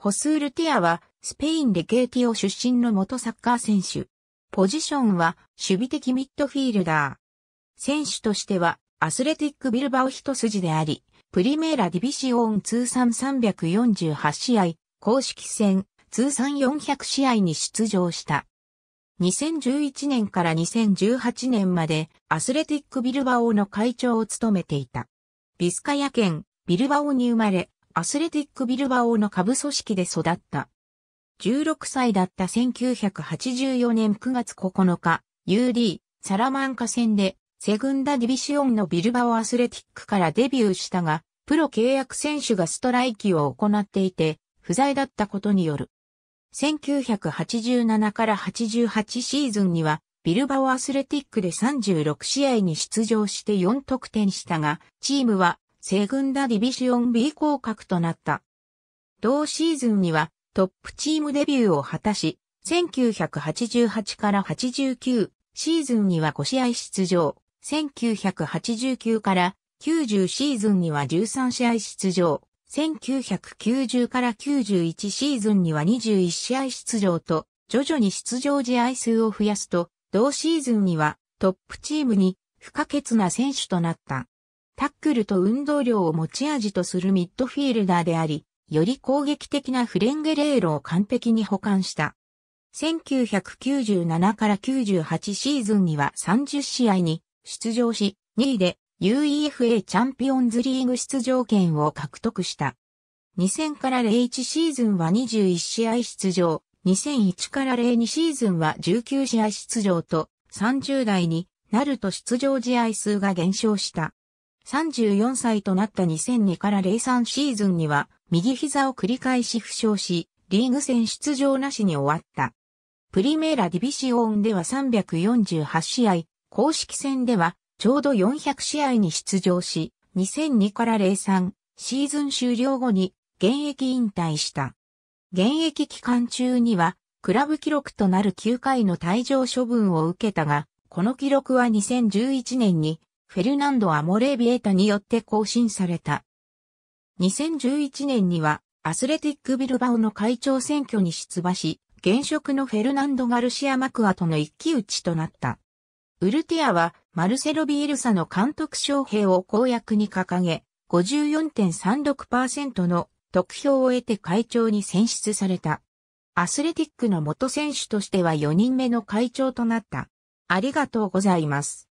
ホスールティアは、スペインレケーティオ出身の元サッカー選手。ポジションは、守備的ミッドフィールダー。選手としては、アスレティックビルバオ一筋であり、プリメーラディビシオン通算348試合、公式戦、通算400試合に出場した。2011年から2018年までアスレティックビルバオの会長を務めていた。ビスカヤ県ビルバオに生まれ、アスレティックビルバオの下部組織で育った。16歳だった1984年9月9日、UD、サラマンカ戦で、セグンダディビシオンのビルバオアスレティックからデビューしたが、プロ契約選手がストライキを行っていて、不在だったことによる。1987から88シーズンには、ビルバオアスレティックで36試合に出場して4得点したが、チームはセグンダディビシオン B 降格となった。同シーズンにはトップチームデビューを果たし、1988から89シーズンには5試合出場、1989から90シーズンには13試合出場、1990から91シーズンには21試合出場と、徐々に出場試合数を増やすと、同シーズンにはトップチームに不可欠な選手となった。タックルと運動量を持ち味とするミッドフィールダーであり、より攻撃的なフレンゲレーロを完璧に保管した。1997から98シーズンには30試合に出場し、2位で UEFA チャンピオンズリーグ出場権を獲得した。2000から01シーズンは21試合出場、2001から02シーズンは19試合出場と、30代になると出場試合数が減少した。34歳となった2002から03シーズンには、右膝を繰り返し負傷し、リーグ戦出場なしに終わった。プリメーラディビシオンでは348試合、公式戦ではちょうど400試合に出場し、2002から03シーズン終了後に現役引退した。現役期間中には、クラブ記録となる9回の退場処分を受けたが、この記録は2011年にフェルナンド・アモレービエタによって更新された。2011年には、アスレティック・ビルバオの会長選挙に出馬し、現職のフェルナンド・ガルシア・マクアとの一騎打ちとなった。ウルティアは、マルセロ・ビエルサの監督招聘を公約に掲げ、54.36%の得票を得て会長に選出された。アスレティックの元選手としては4人目の会長となった。ありがとうございます。